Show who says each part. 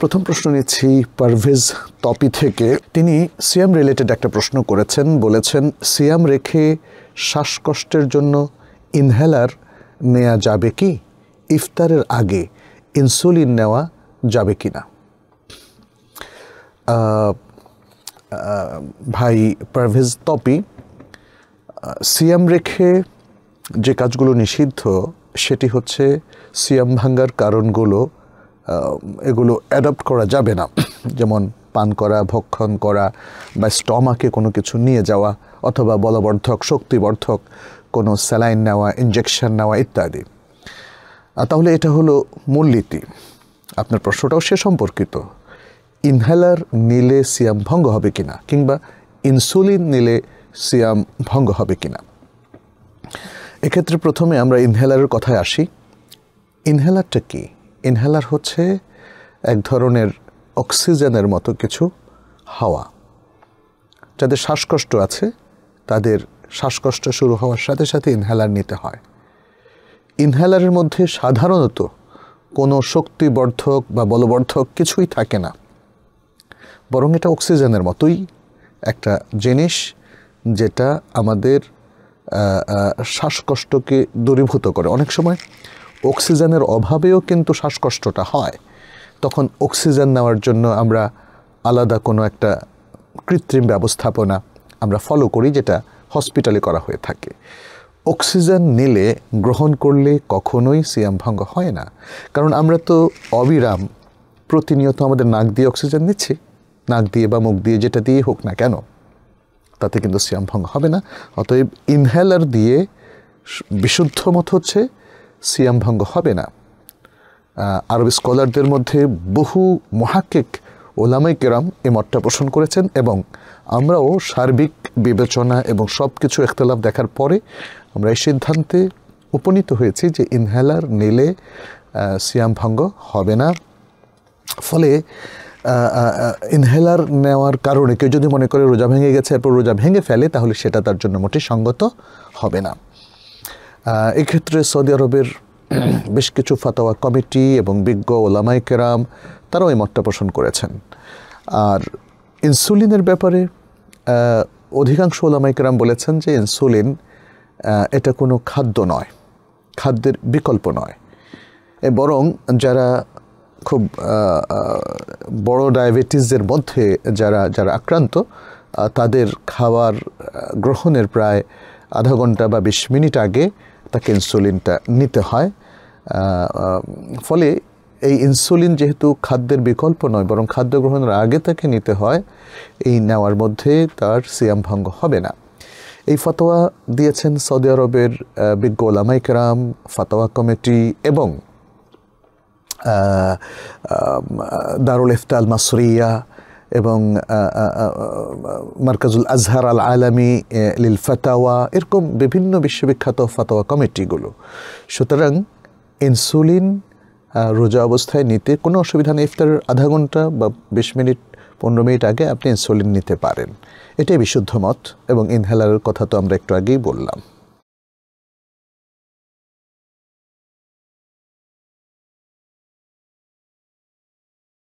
Speaker 1: প্রথম প্রশ্ন নিচ্ছি পারভেজ তপি থেকে তিনি সিয়াম রিলেটেড একটা প্রশ্ন করেছেন বলেছেন সিয়াম রেখে শ্বাসকষ্টের জন্য ইনহেলার নেওয়া যাবে কি ইফতারের আগে ইনসুলিন নেওয়া যাবে কি না ভাই পারভেজ তপি সিয়াম রেখে যে কাজগুলো নিষিদ্ধ সেটি হচ্ছে সিয়াম ভাঙ্গার কারণগুলো এগুলো অ্যাডপ্ট করা যাবে না যেমন পান করা ভক্ষণ করা বা স্টমাকে কোনো কিছু নিয়ে যাওয়া অথবা বলবর্ধক শক্তিবর্ধক কোনো স্যালাইন নেওয়া ইঞ্জেকশন নেওয়া ইত্যাদি তাহলে এটা হলো মূলনীতি আপনার প্রশ্নটাও সে সম্পর্কিত ইনহেলার নিলে সিয়াম ভঙ্গ হবে কিনা কিংবা ইনসুলিন নিলে সিয়াম ভঙ্গ হবে কিনা এক্ষেত্রে প্রথমে আমরা ইনহেলারের কথায় আসি ইনহেলারটা কী ইনহেলার হচ্ছে এক ধরনের অক্সিজেনের মতো কিছু হাওয়া যাদের শ্বাসকষ্ট আছে তাদের শ্বাসকষ্ট শুরু হওয়ার সাথে সাথে ইনহেলার নিতে হয় ইনহেলারের মধ্যে সাধারণত কোনো শক্তিবর্ধক বা বলবর্ধক কিছুই থাকে না বরং এটা অক্সিজেনের মতোই একটা জিনিস যেটা আমাদের শ্বাসকষ্টকে দূরীভূত করে অনেক সময় অক্সিজেনের অভাবেও কিন্তু শ্বাসকষ্টটা হয় তখন অক্সিজেন নেওয়ার জন্য আমরা আলাদা কোনো একটা কৃত্রিম ব্যবস্থাপনা আমরা ফলো করি যেটা হসপিটালে করা হয়ে থাকে অক্সিজেন নিলে গ্রহণ করলে কখনোই সিয়াম ভঙ্গ হয় না কারণ আমরা তো অবিরাম প্রতিনিয়ত আমাদের নাক দিয়ে অক্সিজেন নিচ্ছি নাক দিয়ে বা মুখ দিয়ে যেটা দিয়ে হোক না কেন তাতে কিন্তু সিয়াম ভঙ্গ হবে না অতএব ইনহেলার দিয়ে বিশুদ্ধ মত হচ্ছে সিয়াম ভঙ্গ হবে না আরব স্কলারদের মধ্যে বহু মহাকিক ওলামাই কেরাম এ মতটা পোষণ করেছেন এবং আমরাও সার্বিক বিবেচনা এবং সব কিছু একতলাভ দেখার পরে আমরা এই সিদ্ধান্তে উপনীত হয়েছি যে ইনহেলার নিলে সিয়াম ভঙ্গ হবে না ফলে ইনহেলার নেওয়ার কারণে কেউ যদি মনে করে রোজা ভেঙে গেছে এরপর রোজা ভেঙে ফেলে তাহলে সেটা তার জন্য মোটেই সঙ্গত হবে না এক্ষেত্রে সৌদি আরবের বেশ কিছু ফাতোয়া কমিটি এবং বিজ্ঞ ওলামাই কেরাম তারাও এই মতটা পোষণ করেছেন আর ইনসুলিনের ব্যাপারে অধিকাংশ ওলামাই কেরাম বলেছেন যে ইনসুলিন এটা কোনো খাদ্য নয় খাদ্যের বিকল্প নয় বরং যারা খুব বড় ডায়াবেটিসের মধ্যে যারা যারা আক্রান্ত তাদের খাওয়ার গ্রহণের প্রায় আধা ঘন্টা বা বিশ মিনিট আগে তাকে ইনসুলিনটা নিতে হয় ফলে এই ইনসুলিন যেহেতু খাদ্যের বিকল্প নয় বরং খাদ্য গ্রহণের আগে তাকে নিতে হয় এই নেওয়ার মধ্যে তার সিয়াম ভঙ্গ হবে না এই ফতোয়া দিয়েছেন সৌদি আরবের বিজ্ঞ ওলামাইকরাম ফতোয়া কমিটি এবং দারুল ইফতাল মাসরিয়া এবং মার্কাজুল আজহার আল আলামি লীল ফাতাওয়া এরকম বিভিন্ন বিশ্ববিখ্যাত ফাতোয়া কমিটিগুলো সুতরাং ইনসুলিন রোজা অবস্থায় নিতে কোনো অসুবিধা নেই ইফতারের আধা ঘন্টা বা বিশ মিনিট পনেরো মিনিট আগে আপনি ইনসুলিন নিতে পারেন এটাই বিশুদ্ধ মত এবং ইনহেলারের কথা তো আমরা একটু আগেই বললাম